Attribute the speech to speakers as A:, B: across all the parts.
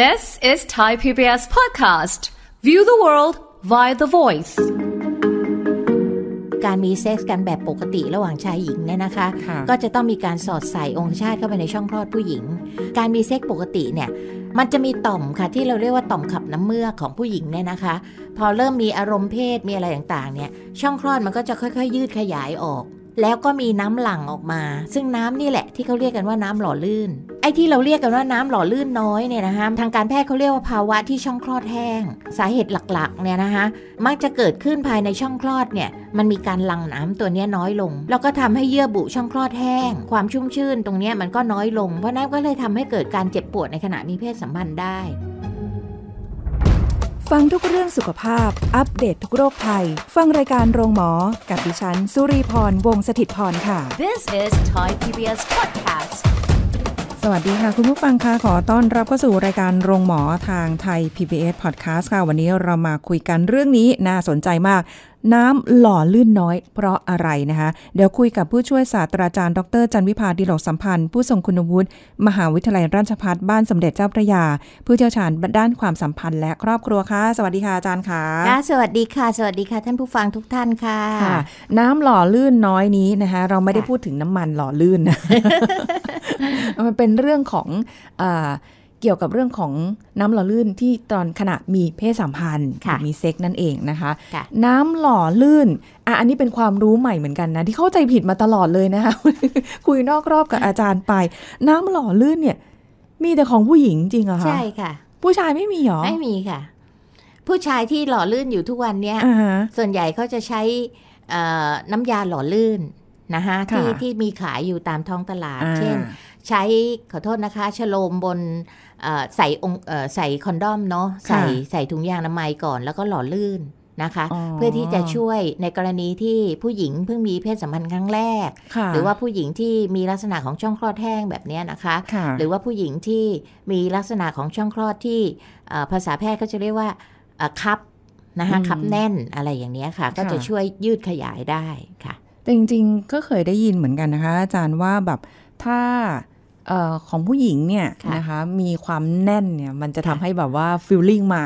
A: This is Thai PBS podcast. View the world via the voice. การมีเซ็กส์กันแบบปกติระหว่างชายหญิงเนี่ยนะคะ ก็จะต้องมีการสอดใส่องคชาติเข้าไปในช่องคลอดผู้หญิง การมีเซ็กส์ปกติเนี่ย มันจะมีต่อมค่ะที่เราเรียกว่าต่อมขับน้ำเมือกของผู้หญิงเนี่ยนะคะ พอเริ่มมีอารมณ์เพศมีอะไรต่างๆเนี่ย ช่องคลอดมันก็จะค่อยๆ ยืดขยายออกแล้วก็มีน้ำหลั่งออกมา ซึ่งน้ำนี่แหละที่เขาเรียกกันว่าน้ำหล่อลื่น ไอ้ที่เราเรียกกันว่าน้ำหล่อลื่นน้อยเนี่ยนะคะทางการแพทย์เขาเรียกว่าภาวะที่ช่องคลอดแห้ง สาเหตุหลักๆเนี่ยนะคะมักจะเกิดขึ้นภายในช่องคลอดเนี่ย มันมีการหลั่งน้ำตัวนี้น้อยลง แล้วก็ทำให้เยื่อบุช่องคลอดแห้ง ความชุ่มชื่นตรงนี้มันก็น้อยลง เพราะนั้นก็เลยทำให้เกิดการเจ็บปวดในขณะมีเพศสัมพันธ์ได้
B: ฟังทุกเรื่องสุขภาพ อัปเดตททุกโรคภัยฟังรายการโรงหมอ กับดิฉันสุรีพรวงศิตพรค่ะ
C: This is
A: Thai PBS podcast
B: สวัสดีค่ะคุณผู้ฟังค่ะขอต้อนรับเข้าสู่รายการโรงหมอทางไทย PBS Podcast ค่ะ วันนี้เรามาคุยกันเรื่องนี้น่าสนใจมากน้ำหล่อลื่นน้อยเพราะอะไรนะคะเดี๋ยวคุยกับผู้ช่วยศาสตราจารย์ดรจันวิพาดีหลกสัมพันธ์ผู้ทรงคุณวุฒิมหาวิทยาลัยราชภัฏบ้านสมเด็จเจ้าพระยา ผู้เชี่ยวชาญด้านความสัมพันธ์ และครอบครัวค่ะสวัสดีค่ะอาจารย์ค่ะ
A: สวัสดีค่ะ สวัสดีค่ะท่านผู้ฟังทุกท่านค่ะ
B: น้ำหล่อลื่นน้อยนี้นะคะ เราไม่ได้พูดถึงน้ำมันหล่อลื่นนะมันเป็นเรื่องของอเกี่ยวกับเรื่องของน้ำหล่อลื่นที่ตอนขณะมีเพศสัมพันธ์มีเซ็กนั่นเองนะคะคะน้ำหล่อลื่นอ่ะอันนี้เป็นความรู้ใหม่เหมือนกันนะ ที่เข้าใจผิดมาตลอดเลยนะคะคุยนอกรอบกับอาจารย์ไป น้ำหล่อลื่นเนี่ย มีแต่ของผู้หญิงจริงอะคะใช่
A: ค่ะ ผู้ชายไม่มีหรอไม่มีค่ะ ผู้ชายที่หล่อลื่นอยู่ทุกวันเนี้ยส่วนใหญ่เขาจะใช้น้ำยาหล่อลื่นนะคะที่ที่มีขายอยู่ตามท้องตลาดเช่นใช้ขอโทษนะคะ ชโลมบนใส่องใส่คอนดอมเนาะใส่ใส่ถุงยางอนามัย ก่อนแล้วก็หล่อลื่นนะคะ เพื่อที่จะช่วยในกรณีที่ผู้หญิงเพิ่งมีเพศสัมพันธ์ครั้งแรก หรือว่าผู้หญิงที่มีลักษณะของช่องคลอดแห้งแบบนี้นะคะคะ หรือว่าผู้หญิงที่มีลักษณะของช่องคลอดที่ ภาษาแพทย์ก็จะเรียกว่าคับนะคะคับแน่นอะไรอย่างนี้ค่ะ ก็จะช่วยยืดขยายได้ค่ะ
B: แต่จริงๆก็เคยได้ยินเหมือนกันนะคะ อาจารย์ว่าแบบถ้าออของผู้หญิงเนี่ยนะคะมีความแน่นเนี่ยมันจะทำให้แบบว่าฟิลลิ่งมา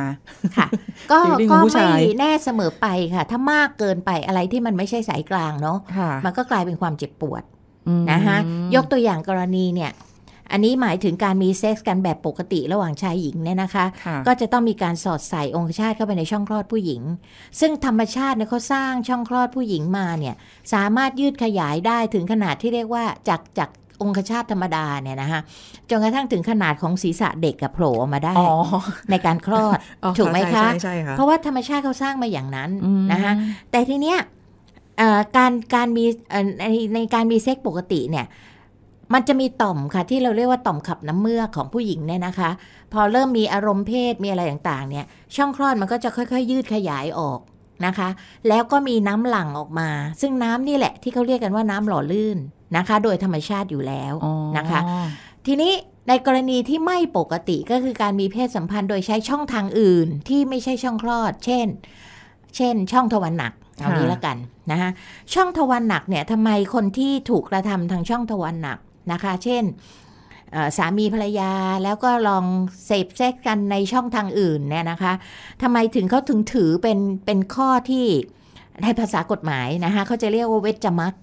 B: ก็ก็ไม่
A: แน่เสมอไปค่ะ ถ้ามากเกินไปอะไรที่มันไม่ใช่สายกลางเนาะมันก็กลายเป็นความเจ็บปวดนะคะยกตัวอย่างกรณีเนี่ย อันนี้หมายถึงการมีเซ็กส์กันแบบปกติระหว่างชายหญิงเนี่ยนะคะ ก็จะต้องมีการสอดใส่องคชาตเข้าไปในช่องคลอดผู้หญิง ซึ่งธรรมชาติเนี่ยเขาสร้างช่องคลอดผู้หญิงมาเนี่ยสามารถยืดขยายได้ถึงขนาดที่เรียกว่าจากจากองคชาตธรรมดาเนี่ยนะคะจนกระทั่งถึงขนาดของศีรษะเด็กกับโผล่ออกมาได้ในการคลอดถูกไหมคะ เพราะว่าธรรมชาติเขาสร้างมาอย่างนั้นนะคะแต่ทีเนี้ยการการมีในในการมีเซ็กปกติเนี่ย มันจะมีต่อมค่ะ ที่เราเรียกว่าต่อมขับน้ำเมือกของผู้หญิงเนี่ยนะคะ พอเริ่มมีอารมณ์เพศมีอะไรต่างๆ เนี่ย ช่องคลอดมันก็จะค่อยๆ ยืดขยายออกนะคะ แล้วก็มีน้ำหลั่งออกมา ซึ่งน้ำนี่แหละ ที่เขาเรียกกันว่าน้ำหล่อลื่นนะคะ โดยธรรมชาติอยู่แล้วนะคะ ทีนี้ในกรณีที่ไม่ปกติก็คือการมีเพศสัมพันธ์โดยใช้ช่องทางอื่นที่ไม่ใช่ช่องคลอด เช่น เช่นช่องทวารหนักเอานี้ละกันนะคะ ช่องทวารหนักเนี่ยทำไมคนที่ถูกกระทำทางช่องทวารหนักนะคะ เช่นสามีภรรยาแล้วก็ลองเสพเซ็กกันในช่องทางอื่นเนี่ยนะคะทำไมถึงเขาถึงถือเป็นเป็นข้อที่ในภาษากฎหมายนะคะเขาจะเรียกว่าเวจมัก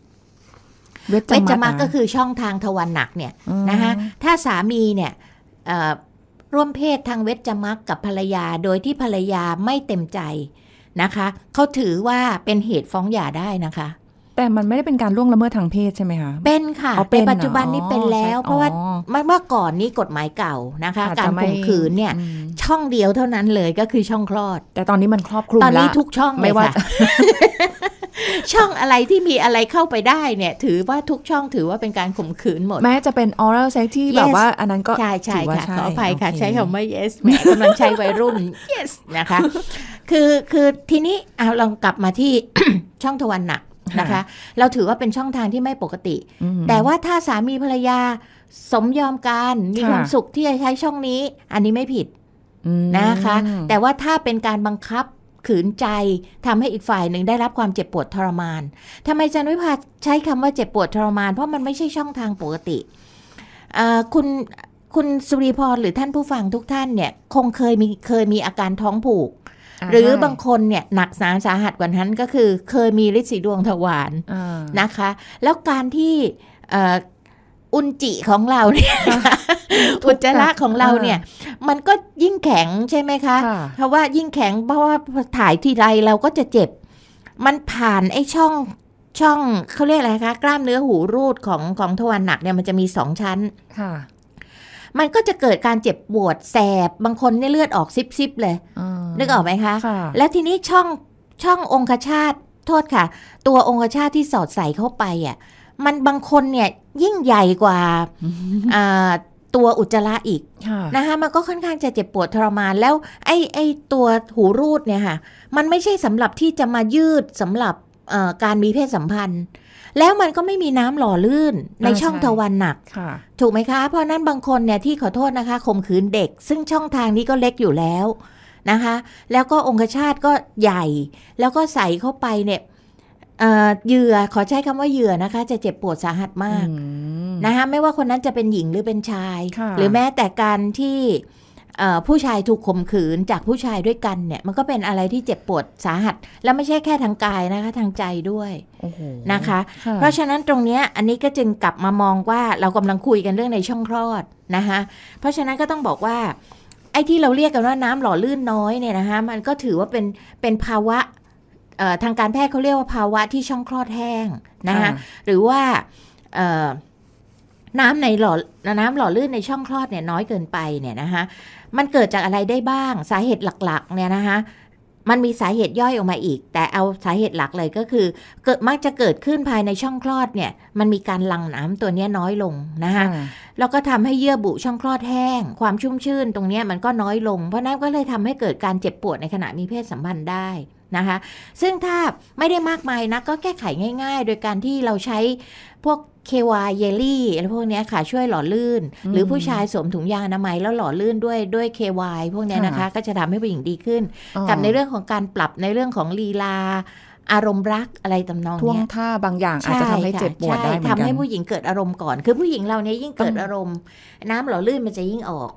A: เวจมักก็คือช่องทางทวารหนักเนี่ยนะคะ ถ้าสามีเนี่ยร่วมเพศทางเวจมักกับภรรยาโดยที่ภรรยาไม่เต็มใจนะคะ เขาถือว่าเป็นเหตุฟ้องหย่าได้นะคะ
B: แต่มันไม่ได้เป็นการล่วงละเมิดทางเพศใช่ไหมคะเป็นค่ะในปัจจุบันนี้เป็นแล้ว
A: เพราะว่าเมื่อก่อนนี้กฎหมายเก่านะคะ การข่มขืนเนี่ย ช่องเดียวเท่านั้นเลยก็คือช่องคลอดแต่ตอนนี้มันครอบคลุมตอนนี้ทุกช่องไม่ว่า ช่องอะไรที่มีอะไรเข้าไปได้เนี่ย ถือว่าทุกช่องถือว่าเป็นการข่มขืนหมดแม้จ
B: ะเป็น oral sex ที่แบบว่าอันนั้นก็ใช่ใช่ค่ะขออภัยค่ะ ใช้คำว่า yes
A: แม่กำลังใช้วัยรุ่น yes นะคะ คือคือทีนี้เอาลองกลับมาที่ช่องทวารหนักนะคะ เราถือว่าเป็นช่องทางที่ไม่ปกติ แต่ว่าถ้าสามีภรรยาสมยอมกัน มีความสุขที่จะใช้ช่องนี้ อันนี้ไม่ผิดนะคะ แต่ว่าถ้าเป็นการบังคับขืนใจทำให้อีกฝ่ายหนึ่งได้รับความเจ็บปวดทรมาน ทำไมจันวิภาใช้คำว่าเจ็บปวดทรมาน เพราะมันไม่ใช่ช่องทางปกติคุณคุณสุริพรหรือท่านผู้ฟังทุกท่านเนี่ยคงเคยมีเคยมีอาการท้องผูกหรือบางคนเนี่ยหนักสาสาหัสกว่านั้นก็คือเคยมีฤทธิ์สีดวงทวาร นะคะ แล้วการที่อุจจิของเราเนี่ยอุจจาระของเราเนี่ย มันก็ยิ่งแข็งใช่ไหมคะ เพราะว่ายิ่งแข็งเพราะว่าถ่ายทีไรเราก็จะเจ็บ มันผ่านไอ้ช่องช่องเขาเรียกอะไรคะกล้ามเนื้อหูรูดของของทวารหนักเนี่ยมันจะมีสองชั้นมันก็จะเกิดการเจ็บปวดแสบบางคนเนี่ยเลือดออกซิบๆเลยนึกออกไหมคะ แล้วทีนี้ช่องช่ององคชาตโทษค่ะ ตัวองคชาตที่สอดใส่เข้าไปอ่ะ มันบางคนเนี่ยยิ่งใหญ่กว่าตัวอุจจาระอีก นะคะ มันก็ค่อนข้างจะเจ็บปวดทรมานแล้วไอ้ไอ้ตัวหูรูดเนี่ยค่ะ มันไม่ใช่สำหรับที่จะมายืดสำหรับการมีเพศสัมพันธ์ แล้วมันก็ไม่มีน้ำหล่อลื่น ในช่องทวารหนัก ถูกไหมคะ เพราะนั้นบางคนเนี่ยที่ขอโทษนะคะข่มขืนเด็ก ซึ่งช่องทางนี้ก็เล็กอยู่แล้วนะคะ แล้วก็องคชาตก็ใหญ่แล้วก็ใส่เข้าไปเนี่ยเหยื่อ ขอใช้คำว่าเหยื่อนะคะ จะเจ็บปวดสาหัสมาก นะคะไม่ว่าคนนั้นจะเป็นหญิงหรือเป็นชาย หรือแม้แต่การที่ผู้ชายถูกข่มขืนจากผู้ชายด้วยกันเนี่ย มันก็เป็นอะไรที่เจ็บปวดสาหัส แล้วไม่ใช่แค่ทางกายนะคะ ทางใจด้วยนะคะ เพราะฉะนั้นตรงนี้อันนี้ก็จึงกลับมามองว่าเรากำลังคุยกันเรื่องในช่องคลอดนะคะเพราะฉะนั้นก็ต้องบอกว่าไอ้ที่เราเรียกกันว่าน้ำหล่อ ลื่นน้อยเนี่ยนะคะมันก็ถือว่าเป็น เป็นภาวะทางการแพทย์เขาเรียกว่าภาวะที่ช่องคลอดแห้งนะคะหรือว่าน้ำในหล่อน้ำหล่อลื่นในช่องคลอดเนี่ย น้อยเกินไปเนี่ยนะคะมันเกิดจากอะไรได้บ้างสาเหตุหลักๆเนี่ยนะคะมันมีสาเหตุย่อยออกมาอีก แต่เอาสาเหตุหลักเลยก็คือ เกิดมักจะเกิดขึ้นภายในช่องคลอดเนี่ยมันมีการหลั่งน้ำตัวนี้น้อยลงนะคะแล้วก็ทำให้เยื่อบุช่องคลอดแห้ง ความชุ่มชื่นตรงนี้มันก็น้อยลงเพราะนั้นก็เลยทำให้เกิดการเจ็บปวดในขณะมีเพศสัมพันธ์ได้นะคะซึ่งถ้าไม่ได้มากมายนะก็แก้ไขง่าย ๆ โดยการที่เราใช้พวกควาเยลลี่อะไรพวกนี้ค่ะ ช่วยหล่อลื่น หรือผู้ชายสวมถุงยางอนามัยแล้วหล่อลื่นด้วยด้วยควายพวกนี้นะคะก็จะทำให้ผู้หญิงดีขึ้น กับในเรื่องของการปรับในเรื่องของลีลาอารมณ์รักอะไรตำนองท่วงท่าบางอย่างอาจจะทำให้เจ็บปวดได้เหมือนกันทำให้ผู้หญิงเกิดอารมณ์ก่อน คือผู้หญิงเราเนี้ยยิ่งเกิดอารมณ์น้ำหล่อลื่นมันจะยิ่งออก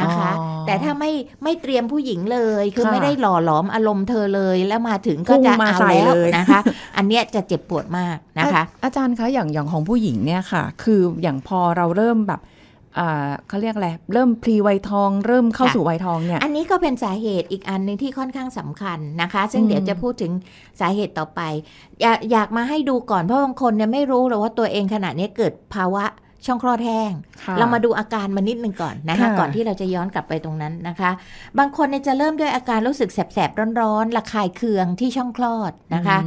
A: นะคะแต่ถ้าไม่ไม่เตรียมผู้หญิงเลย คือไม่ได้หล่อหลอมอารมณ์เธอเลย แล้วมาถึงก็จะเอาแล้วนะคะ อันเนี้ยจะเจ็บปวดมากนะคะ อาจารย์คะอย่างอย่างของผู้หญิงเนี่ยค่ะ ค
B: ืออย่างพอเราเริ่มแบบเขาเรียกอะไรเริ่มพรีไวทองเริ่มเข้าสู่ไว
A: ทองเนี่ยอันนี้ก็เป็นสาเหตุอีกอันหนึ่งที่ค่อนข้างสำคัญนะคะ ซึ่งเดี๋ยวจะพูดถึงสาเหตุต่อไป อยากอยากมาให้ดูก่อนเพราะบางคนเนี่ยไม่รู้หรอกว่าตัวเองขณะนี้เกิดภาวะช่องคลอดแห้งเรามาดูอาการมานิดนึงก่อนนะคะ ก่อนที่เราจะย้อนกลับไปตรงนั้นนะคะ บางคนเนี่ยจะเริ่มด้วยอาการรู้สึกแสบๆร้อนๆระคายเคืองที่ช่องคลอดนะคะ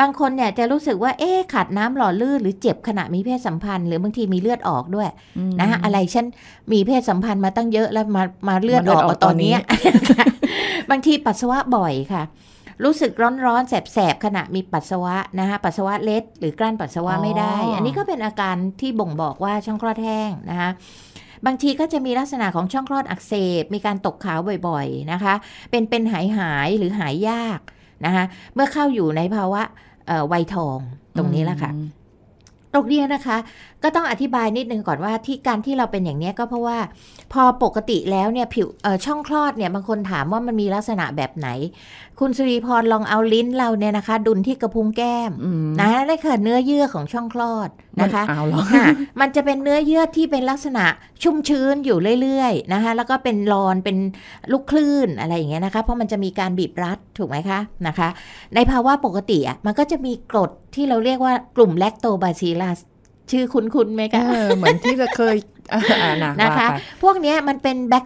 A: บางคนเนี่ยจะรู้สึกว่าเอ๊ขาดน้ำหล่อลื่นหรือเจ็บขณะมีเพศสัมพันธ์หรือบางทีมีเลือดออกด้วยนะคะอะไรฉันมีเพศสัมพันธ์มาตั้งเยอะแล้วมามาเลือดออกตอนนี้บางทีปัสสาวะบ่อยค่ะรู้สึกร้อนๆ แสบๆขณะมีปัสสาวะนะคะปัสสาวะเล็ดหรือกลั้นปัสสาวะไม่ได้อันนี้ก็เป็นอาการที่บ่งบอกว่าช่องคลอดแห้งนะคะ บางทีก็จะมีลักษณะของช่องคลอดอักเสบ มีการตกขาวบ่อยๆนะคะ เป็นเป็นหายหายหรือหายยากนะคะ เมื่อเข้าอยู่ในภาวะวัยทองตรงนี้และค่ะตรงนี้นะคะก็ต้องอธิบายนิดนึงก่อนว่าที่การที่เราเป็นอย่างนี้ก็เพราะว่า พอปกติแล้วเนี่ยผิวช่องคลอดเนี่ยบางคนถามว่ามันมีลักษณะแบบไหน คุณสุรีพรลองเอาลิ้นเราเนี่ยนะคะ ดุลที่กระพุ้งแก้มนะได้เคือเนื้อเยื่อของช่องคลอดนะคะเอาหรอมันจะเป็นเนื้อเยื่อที่เป็นลักษณะชุ่มชื้นอยู่เรื่อยๆนะคะแล้วก็เป็นรอนเป็นลูกคลื่นอะไรอย่างเงี้ยนะคะเพราะมันจะมีการบีบรัดถูกไหมคะนะคะ ในภาวะปกติอ่ะมันก็จะมีกรดที่เราเรียกว่ากลุ่มแลคโตบาซิลัสชื่อ คุ้นๆไหมคะเหมือนที่เราเคยนะคะ พวกนี้มันเป็น แบค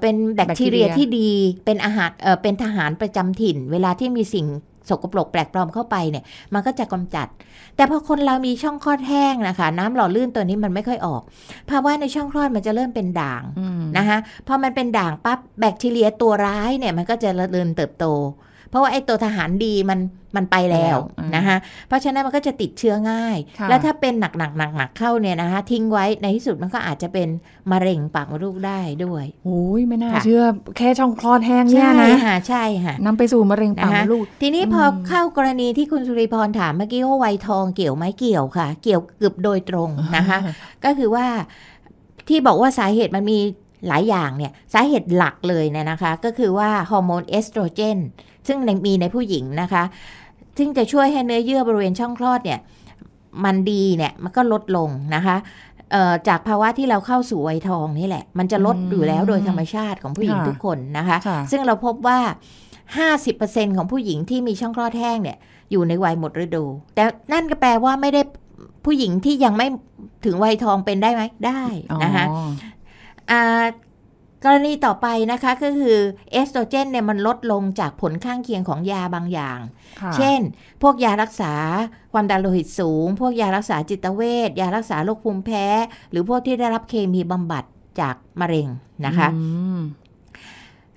A: เป็นแบคทีเรียที่ดีเป็นอาหารเป็นทหารประจำถิ่น เวลาที่มีสิ่งสกปรกแปลกปลอมเข้าไปเนี่ย มันก็จะกำจัด แต่พอคนเรามีช่องคลอดแห้งนะคะน้ำหล่อลื่นตัวนี้มันไม่ค่อยออกภาวะในช่องคลอดมันจะเริ่มเป็นด่างนะคะพอมันเป็นด่างปั๊บแบคทีเรียตัวร้ายเนี่ยมันก็จะเริ่มเติบโตเพราะว่าไอ้ตัวทหารดีมันมันไปแล้วนะคะเพราะฉะนั้นมันก็จะติดเชื้อง่าย แล้วถ้าเป็นหนักหนักหนักหนักเข้าเนี่ยนะคะทิ้งไว้ในที่สุดมันก็อาจจะเป็นมะเร็งปากมดลูกได้ด้วยโอ้ยไม่น่าเชื่อแค่ช่องคลอดแห้งเนี่ยนะใช่ค่ะใช่ค่ะนำไปสู่มะเร็งปากมดลูกทีนี้พอเข้ากรณีที่คุณสุริพรถามเมื่อกี้ว่าไวทอง เกี่ยวไหมเกี่ยวค่ะ เกี่ยวเกือบโดยตรงนะคะก็คือว่าที่บอกว่าสาเหตุมันมีหลายอย่างเนี่ยสาเหตุหลักเลยเนี่ยนะคะก็คือว่าฮอร์โมนเอสโตรเจนซึ่งมีในผู้หญิงนะคะ ซึ่งจะช่วยให้เนื้อเยื่อบริเวณช่องคลอดเนี่ยมันดีเนี่ยมันก็ลดลงนะคะจากภาวะที่เราเข้าสู่วัยทองนี่แหละ มันจะลดอยู่แล้วโดยธรรมชาติของผู้หญิงทุกคนนะคะ ซึ่งเราพบว่า 50%ของผู้หญิงที่มีช่องคลอดแห้งเนี่ยอยู่ในวัยหมดฤดู แต่นั่นก็แปลว่าไม่ได้ผู้หญิงที่ยังไม่ถึงวัยทองเป็นได้ไหมได้นะคะกรณีต่อไปนะคะก็คือเอสโตรเจนเนี่ยมันลดลงจากผลข้าง เคียงของยาบางอย่าง เช่น พวก ยารักษาความดันโลหิตสูง พวกยารักษาจิตเวชยารักษาโรคภูมิแพ้ หรือพวกที่ได้รับเคมีบำบัดจากมะเร็งนะคะ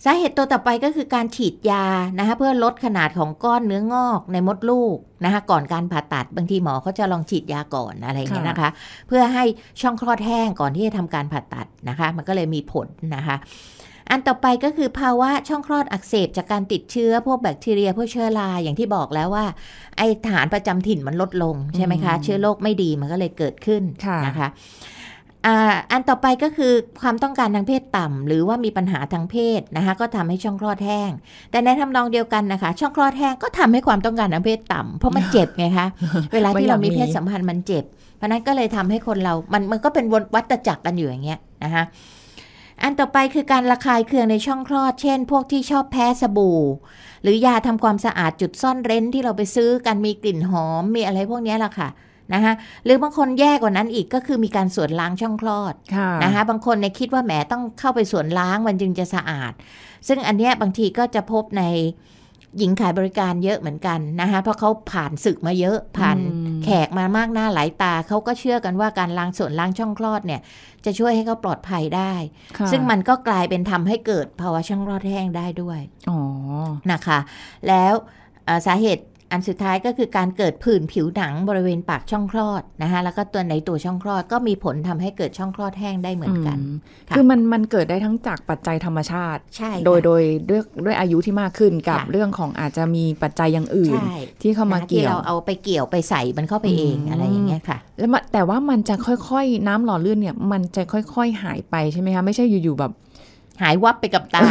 A: สาเหตุตัวต่อไปก็คือการฉีดยานะคะ เพื่อลดขนาดของก้อนเนื้องอกในมดลูกนะคะ ก่อนการผ่าตัด บางทีหมอเขาจะลองฉีดยาก่อนอะไรอย่างเงี้ยนะคะ เพื่อให้ช่องคลอดแห้งก่อนที่จะทำการผ่าตัดนะคะ มันก็เลยมีผลนะคะ อันต่อไปก็คือภาวะช่องคลอดอักเสบจากการติดเชื้อพวกแบคทีเรีย พวกเชื้อราอย่างที่บอกแล้วว่า ไอฐานประจำถิ่นมันลดลงใช่ไหมคะ เชื้อโรคไม่ดีมันก็เลยเกิดขึ้นนะคะอันต่อไปก็คือความต้องการทางเพศต่ำ หรือว่ามีปัญหาทางเพศนะคะ ก็ทำให้ช่องคลอดแห้ง แต่ในทำนองเดียวกันนะคะ ช่องคลอดแห้งก็ทำให้ความต้องการทางเพศต่ำ เพราะมันเจ็บไงคะเวลาที่เรามีเพศสัมพันธ์มันเจ็บเพราะนั้นก็เลยทำให้คนเรามันมันก็เป็นวนวัฏจักรกันอยู่อย่างเงี้ยนะคะอันต่อไปคือการระคายเคืองในช่องคลอดเช่นพวกที่ชอบแพ้สบู่ หรือยาทำความสะอาดจุดซ่อนเร้นที่เราไปซื้อกันมีกลิ่นหอมมีอะไรพวกนี้แหละค่ะนะคะหรือบางคนแย่กว่านั้นอีกก็คือมีการสวนล้างช่องคลอดนะคะบางคนในคิดว่าแหมต้องเข้าไป สวนล้างมันจึงจะสะอาด ซึ่งอันเนี้ยบางทีก็จะพบในหญิงขายบริการเยอะเหมือนกันนะคะเพราะเขาผ่านศึกมาเยอะ ผ่านแขกมามากหน้าหลายตาเขาก็เชื่อกันว่าการล้างส่วนล้างช่องคลอดเนี่ย จะช่วยให้เขาปลอดภัยได้ ซึ่งมันก็กลายเป็นทำให้เกิดภาวะช่องคลอดแห้งได้ด้วยอนะคะ แล้วสาเหตุอันสุดท้ายก็คือการเกิดผื่นผิวหนังบริเวณปากช่องคลอดนะคะแล้วก็ตัวในตัวช่องคลอดก็มีผลทำให้เกิดช่องคลอดแห้งได้เหมือนกัน คือมันมันเกิดได้ทั้งจากปัจจัยธรรมชาติ
B: ใช่โดยโดยด้วยด้วยอายุที่มากขึ้นกับเรื่องของอาจจะมีปัจจัยอย่างอื่นที่เข้ามาเกี่ยวที่เราเอาไปเกี่ยวไปใส่มันเข้าไปเองอะไรอย่างเงี้ยค่ะแล้วแต่ว่ามันจะค่อยๆ น้ำหล่อเลื่อนเนี่ยมันจะค่อย ๆ หายไปใช่ไหมคะไม่ใช่อยู่ๆแบบหายวับไปกับตา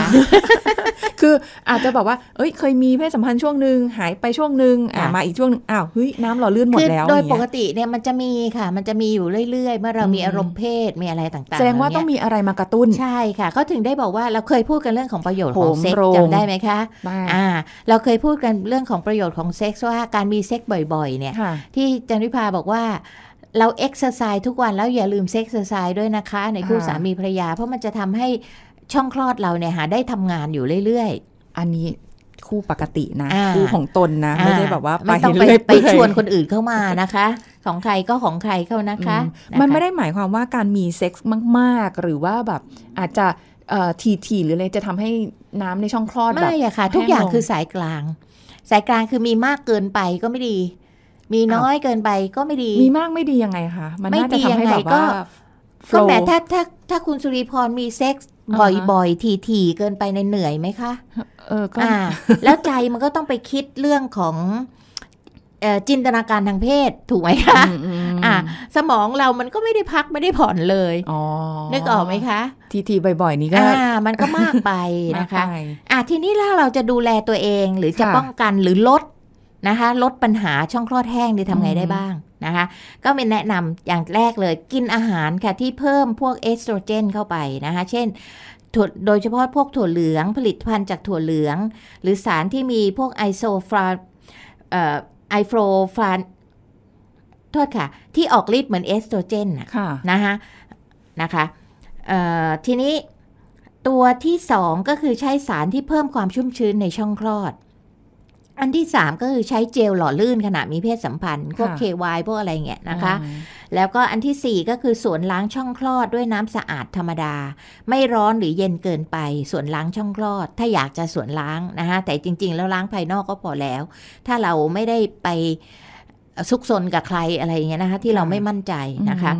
B: คืออาจจะบอกว่าเอ้ยเคยมีเพศสัมพันธ์ช่วงหนึ่งหายไปช่วงหนึ่งอ่ามาอีกช่วงนึงอ้าวเฮ้ยน้ำหล่อลื่นหมดแล้ว โดยปกติ
A: เนี่ยมันจะมีค่ะ มันจะมีอยู่เรื่อยๆ เมื่อเรามีอารมณ์เพศมีอะไรต่างๆ แสดงว่าต้องมีอะไรมากระตุ้น ใช่ค่ะ เขาถึงได้บอกว่าเราเคยพูดกันเรื่องของประโยชน์ของเซ็ก์จำได้ไหมคะอ่า เราเคยพูดกันเรื่องของประโยชน์ของเซ็ก์ว่าการมีเซ็กซ์บ่อย ๆ เนี่ย ที่จันวิภาบอกว่าเราเอ็กซ์ไซส์ทุกวันแล้วอย่าลืมเซ็กซ์ไซส์ด้วยนะคะ ในคู่สามีภรรยาเพราะมันจะทำให้ช่องคลอดเราเนี่ยหาได้ทำงานอยู่เรื่อย ๆ อันนี้คู่ปกตินะคู่ของตนนะ ไม่ได้แบบว่าไปต้องไปไปชวนคนอื่นเข้ามานะคะ ของใครก็ของใครเข้านะคะ มันไม่ได้ห
B: มายความว่าการมีเซ็กซ์มากๆ หรือว่าแบบอาจจะทีทีหรืออะไรจะทำให
A: ้น้ำในช่องคลอดไม่ค่ะ ทุกอย่างคือสายกลาง สายกลางคือมีมากเกินไปก็ไม่ดี มีน้อยเกินไปก็ไม่ดี มีมากไม่ดียังไงคะมันน่าจะทำให้แบบว่าก็แหมถ้าถ้าถ้าคุณสุริพรมีเซ็กส์บ่อยๆถี่ๆเกินไปในเหนื่อยไหมคะเออก็แล้วใจมันก็ต้องไปคิดเรื่องของจินตนาการทางเพศถูกไหมคะอ่าสมองเรามันก็ไม่ได้พักไม่ได้ผ่อนเลยนึกออกไหมคะ ทีทีบ่อย ๆ นี้ก็อ่ามันก็มากไปนะคะ อ่าทีนี้แล้วเราจะดูแลตัวเองหรือจะป้องกันหรือลดนะคะลดปัญหาช่องคลอดแห้งได้ทำไงได้บ้างนะคะก็เป็นแนะนำอย่างแรกเลยกินอาหารค่ะที่เพิ่มพวกเอสโตรเจนเข้าไปนะคะเช่นโดยเฉพาะพวกถั่วเหลืองผลิตภัณฑ์จากถั่วเหลือง หรือสารที่มีพวกไอโซฟราไอโฟฟานโทษค่ะที่ออกฤทธิ์เหมือนเอสโตรเจนนะคะนะคะทีนี้ตัวที่สองก็คือใช้สารที่เพิ่มความชุ่มชื้นในช่องคลอดอันที่สามก็คือใช้เจลหล่อลื่นขณะมีเพศสัมพันธ์พวก KY พวกอะไรเงี้ยนะคะ แล้วก็อันที่สี่ก็คือสวนล้างช่องคลอดด้วยน้ำสะอาดธรรมดา ไม่ร้อนหรือเย็นเกินไปสวนล้างช่องคลอด ถ้าอยากจะสวนล้างนะคะแต่จริง ๆ แล้วล้างภายนอกก็พอแล้ว ถ้าเราไม่ได้ไปซุกซนกับใครอะไรเงี้ยนะคะ ที่เราไม่มั่นใจนะคะ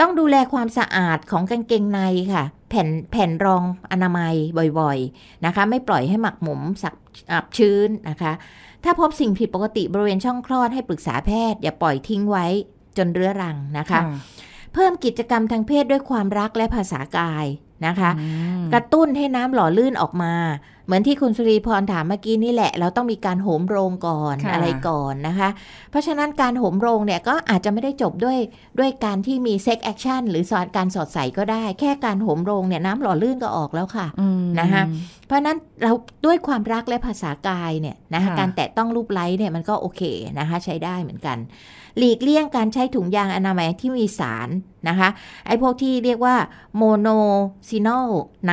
A: ต้องดูแลความสะอาดของกางเกงในค่ะแผ่น แผ่นรองอนามัยบ่อยๆนะคะ ไม่ปล่อยให้หมักหมม สัก อับชื้นนะคะ ถ้าพบสิ่งผิดปกติบริเวณช่องคลอดให้ปรึกษาแพทย์ อย่าปล่อยทิ้งไว้จนเรื้อรังนะคะ เพิ่มกิจกรรมทางเพศด้วยความรักและภาษากาย นะคะ กระตุ้นให้น้ำหล่อ ลื่น ออกมาเหมือนที่คุณสุรีพรถามเมื่อกี้นี่แหละ เราต้องมีการโหมโรงก่อนอะไรก่อนนะคะ เพราะฉะนั้นการโหมโรงเนี่ยก็อาจจะไม่ได้จบด้วยด้วยการที่มีเซ็กแอคชั่นหรือสอดการสอดใส่ก็ได้ แค่การโหมโรงเนี่ยน้ำหล่อลื่นก็ออกแล้วค่ะนะคะเพราะนั้นเราด้วยความรักและภาษากายเนี่ยนะคะการแตะต้องรูปไล้เนี่ยมันก็โอเคนะคะใช้ได้เหมือนกัน หลีกเลี่ยงการใช้ถุงยางอนามัยที่มีสารนะคะไอ้พวกที่เรียกว่าโมโนซีโนไน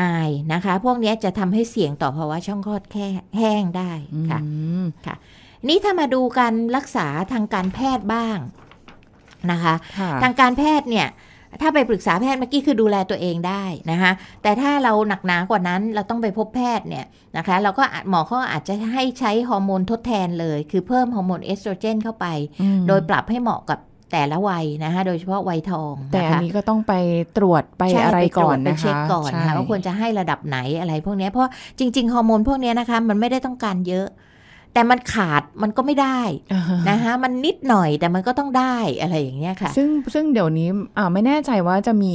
A: นะคะ พวกนี้จะทำให้เสี่ยงต่อภาวะช่องคลอดแค่แห้งได้ค่ะค่ะนี่ถ้ามาดูการรักษาทางการแพทย์บ้างนะคะ ทางการแพทย์เนี่ย ถ้าไปปรึกษาแพทย์เมื่อกี้คือดูแลตัวเองได้นะคะแต่ถ้าเราหนักหนากว่านั้นเราต้องไปพบแพทย์เนี่ยนะคะ เราก็หมอเขาอาจจะให้ใช้ฮอร์โมนทดแทนเลยคือเพิ่มฮอร์โมนเอสโตรเจนเข้าไป โดยปรับให้เหมาะกับแต่ละวัยนะคะโดยเฉพาะวัยทอง แต่อันนี้
B: ก็ต้องไปตรวจไปอะไรก่อนนะคะไปเช็คก่อนค่ะว่าควร
A: จะให้ระดับไหนอะไรพวกนี้เพราะจริงๆฮอร์โมนพวกนี้นะคะ มันไม่ได้ต้องการเยอะ แต่มันขาดมันก็ไม่ได้นะคะมันนิดหน่อยแต่มันก็ต้องได้อะไรอย่างเงี้ยค่ะ ซึ่งซึ่งเดี๋ยวนี้อ่าไม่แน่
B: ใจว่าจะมี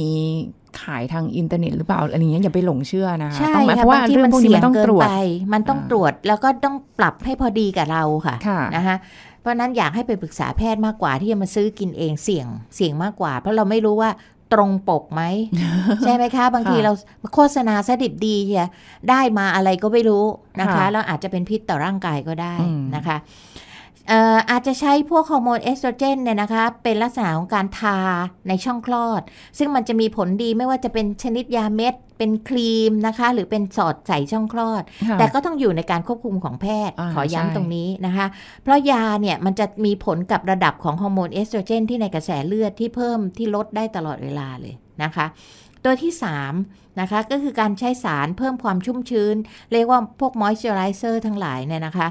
B: ขายทางอินเทอร์เน็ตหรือเปล่าอะไรเงี้ยอย่าไปหลงเชื่อนะคะใช่ค่ะเพราะว่าเรื่องพวกนี้มันต้องตรวจ
A: มันต้องตรวจแล้วก็ต้องปรับให้พอดีกับเราค่ะนะคะเพราะนั้นอยากให้ไปปรึกษาแพทย์มากกว่าที่จะมาซื้อกินเองเสี่ยง เสี่ยงมากกว่า เพราะเราไม่รู้ว่าตรงปกไหมใช่ไหมคะบางทีเราโฆษณาสดิบดีเชียได้มาอะไรก็ไม่รู้นะคะแล้วอาจจะเป็นพิษต่อร่างกายก็ได้นะคะอาจจะใช้พวกฮอร์โมนเอสโตรเจนเนี่ยนะคะ เป็นลักษณะของการทาในช่องคลอด ซึ่งมันจะมีผลดีไม่ว่าจะเป็นชนิดยาเม็ด เป็นครีมนะคะ หรือเป็นสอดใส่ช่องคลอด แต่ก็ต้องอยู่ในการควบคุมของแพทย์อขอย้ำตรงนี้นะคะ เพราะยาเนี่ยมันจะมีผลกับระดับของฮอร์โมนเอสโตรเจนที่ในกระแสเลือดที่เพิ่มที่ลดได้ตลอดเวลาเลยนะคะตัวที่ 3 นะคะ ก็คือการใช้สารเพิ่มความชุ่มชื้น เรียกว่าพวกมอยส์เจอไรเซอร์ทั้งหลายเนี่ยนะคะ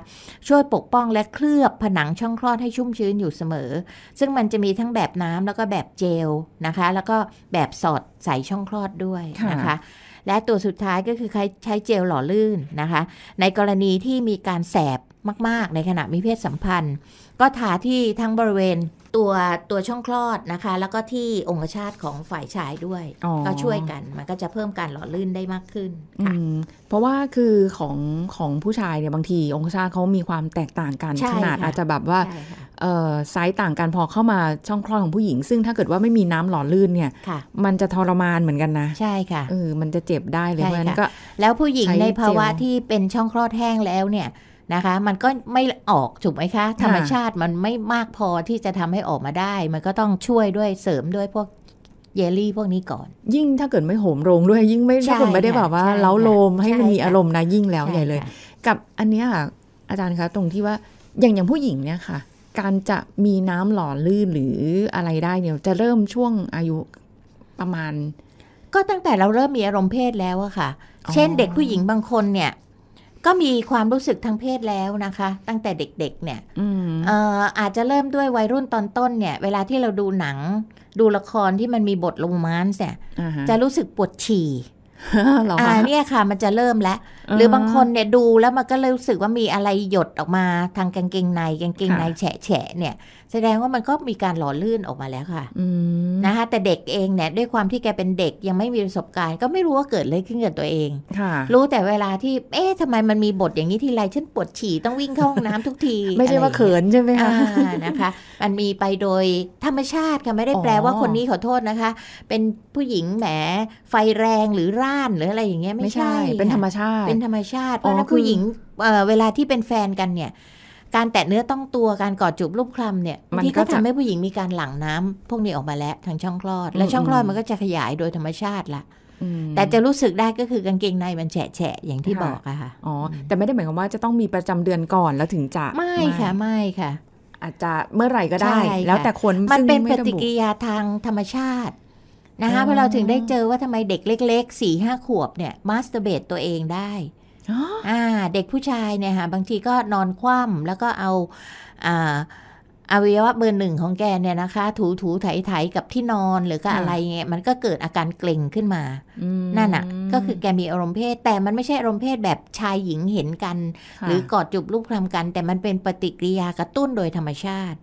A: ช่วยปกป้องและเคลือบผนังช่องคลอดให้ชุ่มชื้นอยู่เสมอ ซึ่งมันจะมีทั้งแบบน้ำแล้วก็แบบเจลนะคะ แล้วก็แบบสอดใส่ช่องคลอดด้วยนะคะ และตัวสุดท้ายก็คือใช้เจลหล่อลื่นนะคะ ในกรณีที่มีการแสบมากๆในขณะมีเพศสัมพันธ์ ก็ทาที่ทั้งบริเวณตัวตัวช่องคลอดนะคะ แล้วก็ที่องคชาตของฝ่ายชายด้วย ก็ช่วยกันมันก็จะเพิ่มการหล่อลื่นได้มากขึ้น
B: ค่ะเพราะว่าคือของของผู้ชายเนี่ยบางที องคชาตเขามีความแตกต่างกันขนาดอาจจะแบบว่าไซส์ต่างกันพอเข้ามาช่องคลอดของผู้หญิง ซึ่งถ้าเกิดว่าไม่มีน้ำหล่อลื่นเนี่ยมันจะทรมานเหมือนกันนะ ใช่ค่ะเออมันจะเจ็บได้เลยเพราะนั้นก็แล้วผู้หญิงในภาวะที
A: ่เป็นช่องคลอดแห้งแล้วเนี่ยนะคะ มันก็ไม่ออกถูกไหมคะ ธรรมชาติมันไม่มากพอที่จะทำให้ออกมาได้ มันก็ต้องช่วยด้วยเสริมด้วยพวกเยลลี่พวกนี้ก่อน
B: ยิ่งถ้าเกิดไม่โหมโรงด้วยยิ่งไม่ถ้าผมไม่ได้แบบว่าเล้าโลมให้มันมีอารมณ์นะยิ่งแล้วใหญ่เลย กับอันนี้ค่ะ อาจารย์คะตรงที่ว่าอย่างอย่างผู้หญิงเนี่ยค่ะ การจะมีน้ำหล่อลื่นหรืออะไรได้เนี่ยจะเริ่มช่วงอายุ
A: ประมาณ ก็ตั้งแต่เราเริ่มมีอารมณ์เพศแล้วอะค่ะ เช่นเด็กผู้หญิงบางคนเนี่ยก็มีความรู้สึกทางเพศแล้วนะคะ ตั้งแต่เด็กๆเนี่ยออาจจะเริ่มด้วยวัยรุ่นตอนต้นเนี่ย เวลาที่เราดูหนัง ดูละครที่มันมีบทโรแมนต์เนี่ยจะรู้สึกปวดฉี่ อ่าเนี่ยค่ะ มันจะเริ่มแล้วหรือบางคนเนี่ยดูแล้วมันก็เลยรู้สึกว่ามีอะไรหยดออกมาทางกางเกงในกางเกงในแฉะแฉะเนี่ย แสดงว่ามันก็มีการหล่อลื่นออกมาแล้วค่ะนะคะแต่เด็กเองเนี่ยด้วยความที่แกเป็นเด็กยังไม่มีประสบการณ์ก็ไม่รู้ว่าเกิดอะไรขึ้นกับตัวเองรู้แต่เวลาที่เอ๊ะทำไมมันมีบทอย่างนี้ทีไรฉันปวดฉี่ ต้องวิ่งเข้าห้องน้ำทุกที ไม่ใช่ว่าเขินใช่ไหมคะนะคะมันมีไปโดยธรรมชาติค่ะไม่ได้แปลว่าคนนี้ขอโทษนะคะ เป็นผู้หญิงแหมไฟแรงหรือร่านหรืออะไรอย่างเงี้ยไม่ใช่ เป็นธรรมชาติเป็นธรรมชาติเพราะนัผู้หญิงเวลาที่เป็นแฟนกันเนี่ย การแตะเนื้อต้องตัวการกอดจูบรูปคลำเนี่ยทีก็ทำให้ผู้หญิงมีการหลั่งน้ำ พวกนี้ออกมาแล้วทางช่องคลอด และช่องคลอดมันก็จะขยายโดยธรรมชาติละแต่จะรู้สึกได้ก็คือกางเกงในมันแฉะแฉะอย่างที่บอกอะค่ะ
B: อ๋อแต่ไม่ได้หมายความว่าจะต้องมีประจำเดือนก่อนแล้วถึงจะไม่ค่ะไม่ค่ะ
A: อาจจะเมื่อไหร่ก็ได้ แล้วแต่คนมันเป็นปฏิกิริยาทางธรรมชาตินะคะเพราะเราถึงได้เจอว่าทำไมเด็กเล็ก ๆสี่ห้าขวบเนี่ยมาสเตอร์เบตตัวเองได้อ่า เด็กผู้ชายเนี่ยค่ะ บางทีก็นอนคว่ำแล้วก็เอาอาอวัยวะเบอร์หนึ่งของแกเนี่ยนะคะ ถูถูไถไถกับที่นอนหรือก็อะไรเงี้ยมันก็เกิดอาการเกร็งขึ้นมานั่นอ่ะก็คือแกมีอารมณ์เพศ แต่มันไม่ใช่อารมณ์เพศแบบชายหญิงเห็นกัน หรือกอดจูบลูกคลำกัน แต่มันเป็นปฏิกิริยากระตุ้นโดยธรรมชาติ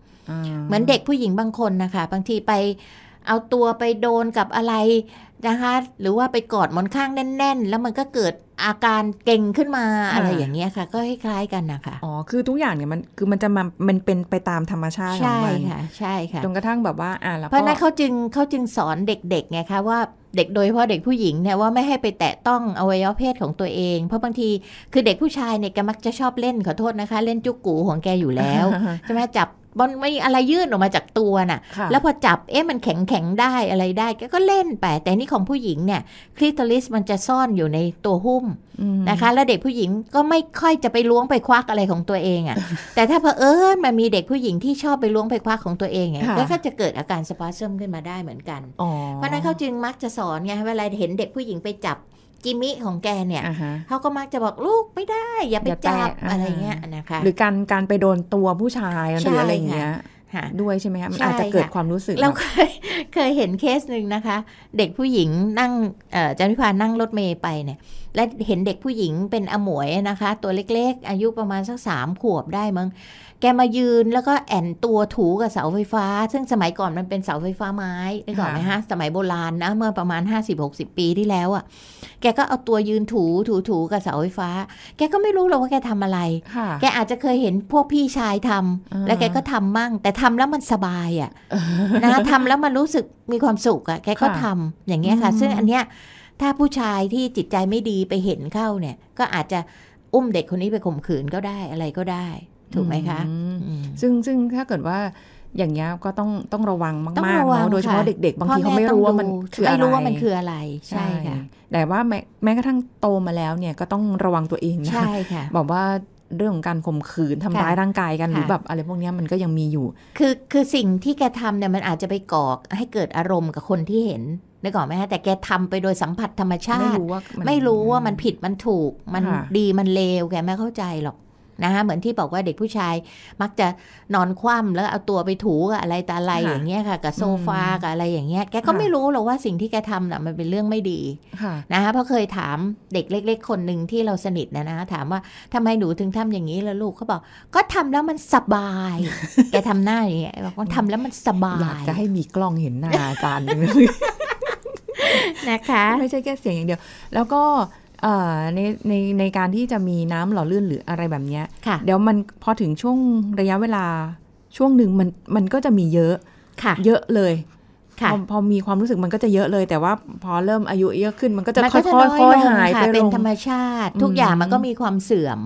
A: เหมือนเด็กผู้หญิงบางคนนะคะบางทีไปเอาตัวไปโดนกับอะไรนะคะ หรือว่าไปกอดหมอนข้างแน่น ๆ แล้วมันก็เกิดอาการเก่งขึ้นมาอะไรอย่างเงี้ยค่ะ ก็คล้ายๆกันนะคะอ๋อคือทุกอย่างเนี่ยมันคือมันจะมามันเป็นไปตามธรรมชาติของมันใช่ค่ะใช่ค่ะจนกระทั่งแบ
B: บว่าอ่าแล้วเพราะนั้นเข
A: าจึงเขาจึงสอนเด็กๆไงคะว่าเด็กโดยเฉพาะเด็กผู้หญิงเนี่ยว่าไม่ให้ไปแตะต้องอวัยวะเพศของตัวเอง เพราะบางทีคือเด็กผู้ชายเนี่ยแกมักจะชอบเล่นขอโทษนะคะ เล่นจุกกูของแกอยู่แล้วใช่ไหมจับมันไม่อะไรยื่นออกมาจากตัวน่ะ แล้วพอจับ เอ๊ะ มันแข็งแข็งได้อะไรได้ ก็เล่นไป แต่นี่ของผู้หญิง เนี่ยคลิตอริสมันจะซ่อนอยู่ในตัวหุ้มนะคะ แล้วเด็กผู้หญิงก็ไม่ค่อยจะไปล้วงไปควักอะไรของตัวเองอ่ะ แต่ถ้าเผอิญมันมีเด็กผู้หญิงที่ชอบไปล้วงไปควักของตัวเองเนี่ยก็จะเกิดอาการสปาร์ซึมขึ้นมาได้เหมือนกัน เพราะนั้นเขาจึงมักจะสอนไงเวลาเห็นเด็กผู้หญิงไปจับจิมมิของแกเนี่ยเขาก็มักจะบอกลูกไม่ได้อย่าไปจับอะไรเงี้ย
B: นะคะ หรือการการไปโดนตัวผู้ชายหรืออะไรเงี
A: ้ยด้วยใช่ไหมครับอาจจะเกิดความรู้สึกเราเคยเคยเห็นเคสหนึ่งนะคะเด็กผู้หญิงนั่งจันพิพานั่งรถเมย์ไปเนี่ยและเห็นเด็กผู้หญิงเป็นอมวยนะคะ ตัวเล็กๆ อายุประมาณสักสามขวบได้มั้งแกมายืนแล้วก็แอนตัวถูกับเสาไฟฟ้า ซึ่งสมัยก่อนมันเป็นเสาไฟฟ้าไม้ได้ก่อนไหมฮะ สมัยโบราณนะเมื่อประมาณ 50-60 ปีที่แล้วอะ่ะ แกก็เอาตัวยืนถูถูถูกับเสาไฟฟ้า แกก็ไม่รู้หรอกว่าแกทำอะไร แกอาจจะเคยเห็นพวกพี่ชายทำ แล้วแกก็ทำมั่ง แต่ทำแล้วมันสบายอะ่ะนะทำแล้วมันรู้สึกมีความสุขอะ่ะแกก็ทำอย่างเงี้ยค่ะ ซึ่งอันเนี้ยถ้าผู้ชายที่จิตใจไม่ดีไปเห็นเข้าเนี่ย ก็อาจจะอุ้มเด็กคนนี้ไปข่มขืนก็ได้อะไรก็ได้ ถูกไหมคะซึ่งซึ
B: ่งถ้าเกิดว่าอย่างนี้ก็ต้องต้องระวังมากๆเนาะโดยเฉพาะเด็ก ๆบางทีเขาไม่รู้ว่ามัน คืออะไรไม่รู้ว่ามันคืออะไร ใช่ค่ะแต่ว่าแม้แม้กระทั่งโตมาแล้วเนี่ยก็ต้องระวั
A: งตัวเองนะใช่ค่ะบอกว่าเรื่องของการข่มขืนทำร้ายร่างกายกันหรือแบบอะไรพวกนี้มันก็ยังมีอยู่ คือคือสิ่งที่แกทำเนี่ยมันอาจจะไปก่อให้เกิดอารมณ์กับคนที่เห็นนึกออกไหมฮะแต่แกทำไปโดยสัมผัสธรรมชาติไม่รู้ว่าไม่รู้ว่ามันผิดมันถูกมันดีมันเลวแกไม่เข้าใจหรอกนะคะเหมือนที่บอกว่าเด็กผู้ชาย มักจะนอนคว่ำแล้วเอาตัวไปถูกับอะไรตาอะไรอย่างเงี้ยค่ะกับโซฟากับอะไรอย่างเงี้ย แกก็ไม่รู้หรอกว่าสิ่งที่แกทำน่ะมันเป็นเรื่องไม่ดีนะคะเพราะเคยถามเด็กเล็กๆคนหนึ่งที่เราสนิทนะนะถามว่าทำไมหนูถึงทำอย่างนี้แล้วลูกเขาบอก ก็ทำแล้วมันสบาย แกทำหน้าอย่างเงี้ยบอกว่าทำแล้วมันสบายอยากจะให้มีกล้องเห็นหน้าอาจ
B: ารย์นะคะไม่ใช่แค่เสียงอย่างเดียว แล้วก็ในในในการที่จะมีน้ำหล่อลื่นหรืออะไรแบบนี้ เดี๋ยวมันพอถึงช่วงระยะเวลาช่วงหนึ่งมันมันก็จะมีเยอะค่ะ เยอะเลยพอพอมีความรู้สึกมันก็จะเยอะเลยแต่ว่าพอเริ่มอายุเยอะขึ้นมันก็จะค่อยๆหายไปเป็นธรรมช
A: าติ ทุกอย่างมันก็มีความเสื่อม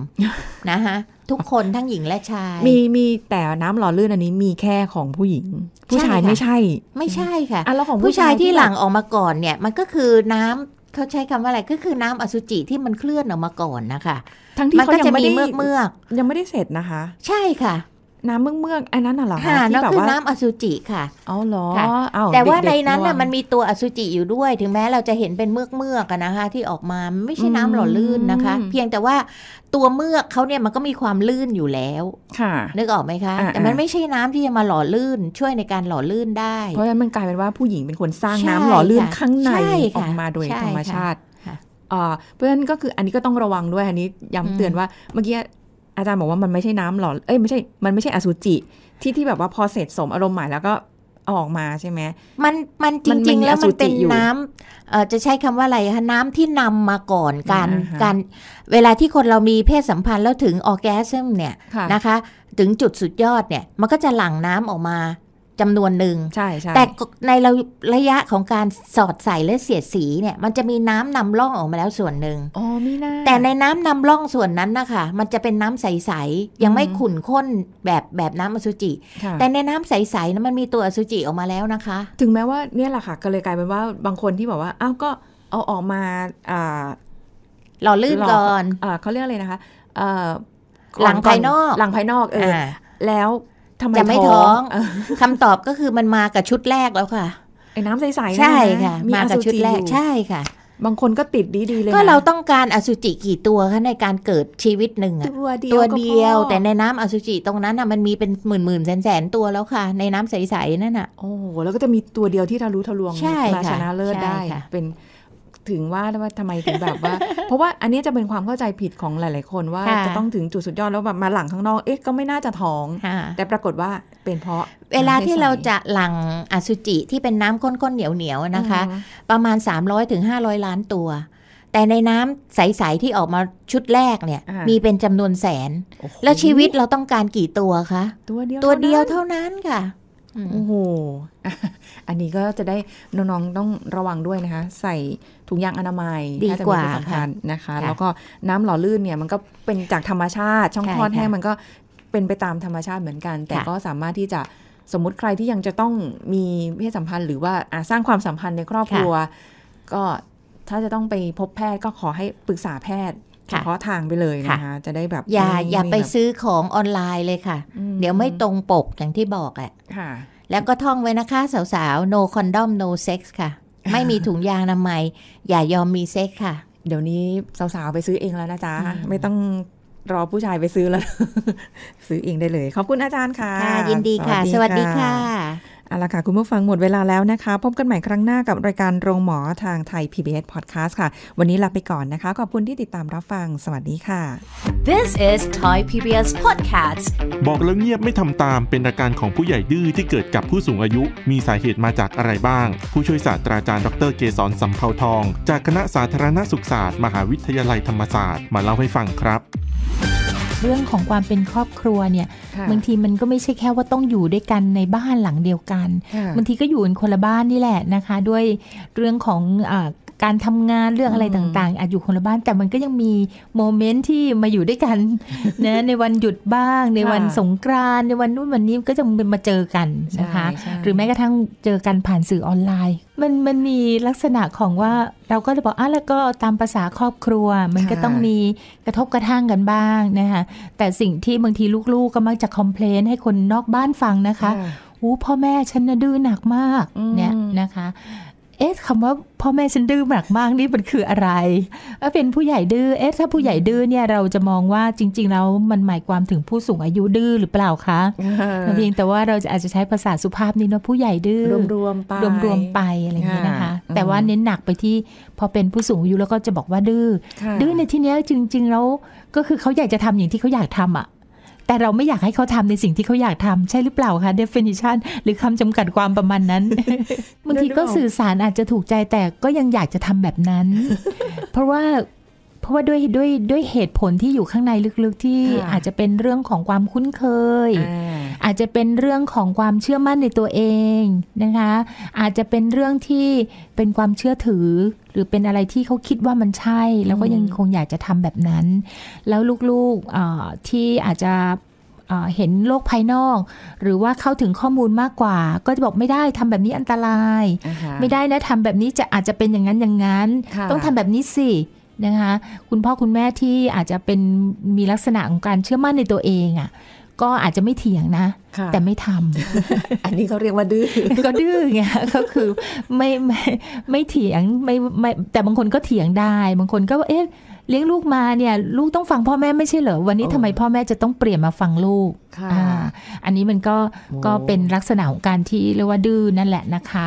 A: นะคะทุกคนทั้งหญิงและชายม
B: ีมีแต่น้ำหล่อลื่นอ
A: ันนี้มีแค่ของผู้หญิงผู้ชายไม่ใช่ ไม่ใช่ค่ะะแล้วของผู้ชายที่หลังออกมาก่อนเนี่ย มันก็คือน้ำเขาใช้คำว่าอะไรก็คือน้ำอสุจิที่มันเคลื่อนออกมาก่อนนะคะ ทั้งที่มันก็จะมีเมือกเมือกยังไม่ได้เสร็จนะคะ ใช่ค่ะน้ำเมือกๆอันนั้น่เหรอคะที่แบบว่า น้ำอสุจิค่ะอ๋อเหร
B: อแต่ว่าในนั้นน่ะมัน
A: มีตัวอสุจิอยู่ด้วย ถึงแม้เราจะเห็นเป็นเมือกเมือกนะคะที่ออกมาไม่ใช่น้ำหล่อลื่นนะคะ เพียงแต่ว่าตัวเมือกเขาเนี่ยมันก็มีความลื่นอยู่แล้วค่ะนึกออกไหมคะ แต่มันไม่ใช่น้ำที่จะมาหล่อลื่นช่วยในการหล่อลื่น ได้ เพราะฉะนั้นมันกลายเป็นว่าผู้หญิงเป็นคนสร้างน้ำหล่อลื่นข้างในออกมาโดยธรรมชาติ
B: เพราะฉะนั้นก็คืออันนี้ก็ต้องระวังด้วย อันนี้ย้ำเตือนว่าเมื่อกี้อาจารย์บอกว่ามันไม่ใช่น้ำหลออเอ้ยไม่ใช่ มันไม่ใช่อสุจิ ที่ที่แบบว่าพอเสร็จสมอารมณ์ใหม่แล้วก็ออกมาใช่ไหม
A: มันมันจริงๆแล้วมันเป็นน้ำเอ่อจะใช้คำว่าอะไรคะน้ำที่นำมาก่อนการการเวลาที่คนเรามีเพศสัมพันธ์แล้วถึงออแกซึมเนี่ยนะคะถึงจุดสุดยอดเนี่ย มันก็จะหลั่งน้ำออกมาจำนวนหนึ่งใช่ใชแต่ในระยะของการสอดใส่และเสียดสีเนี่ย มันจะมีน้ำนำร่องออกมาแล้วส่วนหนึ่งอ๋อมีนะาแต่ในน้ำนำร่องส่วนนั้นนะคะมันจะเป็นน้ำใสๆยังไม่ขุ่นข้นแบบแบบน้ำอสุจิ แต่ในน้ำใสๆนั้นมันมีตัวอสุจิออกมาแล้วนะคะ ถึงแม้ว่าเนี่ยแหละค่ะ ก็เลยกลายเป็นว่า
B: บางคนที่บอกว่าอ้าวก็เอาออกมา อ่า
A: หล่อลื่นก่อน
B: เขาเรียกอะไรนะคะหลังภายนอกหลังภายนอกเออแล้วจะไม่ท้อง
A: คำตอบก็คือมันมากับชุดแรกแล้วค่ะไอ้น้ำใสๆใช่ค่ะมากับชุดแรกใช่ค่ะ บางคนก็ติดดีๆ เลยก็เราต้องการอสุจิกี่ตัวคะในการเกิดชีวิตหนึ่งอะ
C: ตัวเดียว แต่
A: ในน้ำอสุจิตรงนั้นอะมันมีเป็นหมื่นหมื่นแสนแสนตัวแล้วค่ะ ในน้ำใสๆนั่นอะโอ้แล้วก็จะมีตัวเดียวที่ทะลุทะลวงมาชนะเลิศได้
B: เป็นถึงว่าว่าทำไมถึงแบบว่า เพราะว่าอันนี้จะเป็นความเข้าใจผิดของหลาย ๆ คนว่าจะต้องถึงจุดสุดยอดแล้วแบบมาหลังข้างนอก เอ๊ะ ก็ไม่น่าจะท้อง แต่ปรากฏว่า
A: เป็นเพราะ เวลาที่เราจะหลังอสุจิที่เป็นน้ำข้นๆเหนียวๆนะคะ ประมาณ 3 0 0ร้อถึงห้าล้านตัว แต่ในน้ำใสๆที่ออกมาชุดแรกเนี่ย มีเป็นจำนวนแสน แล้วชีวิตเราต้องการกี่ตัวคะตัวเดียวตัวเดียวเท่านั้นค่ะโอ้โหอันนี้ก็จะได้น้องๆต้อง
B: ระวังด้วยนะคะ ใส่ถุงยางอนามัยดีกว่าค่ะนะคะ แล้วก็น้ำหล่อลื่นเนี่ยมันก็เป็นจากธรรมชาติช่องคลอดแห้งมันก็เป็นไปตามธรรมชาติเหมือนกัน แต่ก็สามารถที่จะสมมติใครที่ยังจะต้องมีเพศสัมพันธ์หรือว่าสร้างความสัมพันธ์ในครอบครัว ก็ถ้าจะต้องไปพบแพทย์ก็ขอให้ปรึกษาแพทย์เฉพาะทางไปเลยนะคะ
A: จะได้แบบอย่าอย่าไปซื้อของออนไลน์เลยค่ะ เดี๋ยวไม่ตรงปกอย่างที่บอกอ่ะแล้วก็ท่องไว้นะคะสาวๆ no condom no sex ค่ะไม่มีถุงยางอนามัยอย่ายอมมีเซ็กค่ะ เดี๋ยวนี้ สาวๆ ไปซื้อเองแล้วนะจ๊ะ
B: ไม่ต้องรอผู้ชายไปซื้อแล้ว ซื้อเองได้เลย ขอบคุณอาจารย์ค่ะ ยินดีค่ะ สวัสดีค่ะเอาละค่ะ คุณผู้ฟังหมดเวลาแล้วนะคะ พบกันใหม่ครั้งหน้ากับรายการโรงหมอทางไทย PBS Podcast ค่ะ วันนี้ลาไปก่อนนะคะ ขอบคุณที่ติดตามรับฟัง สวัสด
A: ีค่ะ This is Thai PBS Podcast
B: บอกแล้วเงียบไม่ทำตามเป็นอาการของผู้ใหญ่ดื้อที่เกิดกับผู้สูงอายุ มีสาเหตุมาจากอะไรบ้าง ผู้ช่วยศาสตราจารย์ดร เกษรสัมภาทอง จากคณะสาธารณสุขศาสตร์มหาวิทยาลัยธรรมศาสตร์มาเล่าให้
C: ฟังครับเรื่องของความเป็นครอบครัวเนี่ยบางทีมันก็ไม่ใช่แค่ว่าต้องอยู่ด้วยกันในบ้านหลังเดียวกันบางทีก็อยู่ในคนละบ้านนี่แหละนะคะ ด้วยเรื่องของอการทำงานเรื่องอะไรต่าง ๆอาจอยู่คนละบ้านแต่มันก็ยังมีโมเมนต์ที่มาอยู่ด้วยกันนะในวันหยุดบ้าง ในวันสงกรานในวันนู้นวันนี้ก็จะมาเจอกันนะคะหรือแม้กระทั่งเจอกันผ่านสื่อออนไลน์ มันมันมีลักษณะของว่าเราก็จะบอกอ่ะแล้วก็ตามภาษาครอบครัวมันก็ต้องมีกระทบกระทั่งกันบ้างนะคะแต่สิ่งที่บางทีลูกๆก็มักจะคอมเพลนให้คนนอกบ้านฟังนะคะอู้พ่อแม่ฉันนะดื้อหนักมากเนี่ยนะคะเอ๊ะคำว่าพ่อแม่ฉันดื้อหนักมากนี่มันคืออะไร ถ้าเป็นผู้ใหญ่ดื้อเอ๊ะถ้าผู้ใหญ่ดื้อเนี่ยเราจะมองว่าจริงๆแล้วมันหมายความถึงผู้สูงอายุดื้อหรือเปล่าคะ เพียงแต่ว่าเราจะอาจจะใช้ภาษาสุภาพนี่เนาะผู้ใหญ่ดื้อรวมๆไปรวมๆไปอะไรอย่างนี้นะคะแต่ว่าเน้นหนักไปที่พอเป็นผู้สูงอายุแล้วก็จะบอกว่าดื้อดื้อในที่นี้จริงๆแล้วก็คือเขาอยากจะทำอย่างที่เขาอยากทำอ่ะแต่เราไม่อยากให้เขาทำในสิ่งที่เขาอยากทำใช่หรือเปล่าคะ definition หรือคำจำกัดความประมาณนั้นบางทีก็สื่อสารอาจจะถูกใจแต่ก็ยังอยากจะทำแบบนั้น เพราะว่าเพราะว่าด้วยด้วยด้วยเหตุผลที่อยู่ข้างในลึกๆที่อาจจะเป็นเรื่องของความคุ้นเคย อาจจะเป็นเรื่องของความเชื่อมั่นในตัวเอง นะคะ อาจจะเป็นเรื่องที่เป็นความเชื่อถือ หรือเป็นอะไรที่เขาคิดว่ามันใช่ แล้วก็ยังคงอยากจะทำแบบนั้น แล้วลูกๆที่อาจจะเห็นโลกภายนอก หรือว่าเข้าถึงข้อมูลมากกว่า ก็จะบอกไม่ได้ทำแบบนี้อันตราย ไม่ได้นะทำแบบนี้จะอาจจะเป็นอย่างนั้นอย่างนั้น ต้องทำแบบนี้สินะคะคุณพ่อคุณแม่ที่อาจจะเป็นมีลักษณะของการเชื่อมั่นในตัวเองอะ่ะก็อาจจะไม่เถียงนะ แต่ไม่ทำ อันนี้เขาเรียกว่าดื้อก็ดื้อไงก็คือไม่ไม่ไม่เถียงไม่ไม่แต่บางคนก็เถียงได้ บางคนก็เอ๊ะเลี้ยงลูกมาเนี่ยลูกต้องฟังพ่อแม่ไม่ใช่เหรอ วันนี้ทำไมพ่อแม่จะต้องเปลี่ยนมาฟังลูก อันนี้มันก็ก็เป็นลักษณะของการที่เรียกว่าดื้อนั่นแหละนะคะ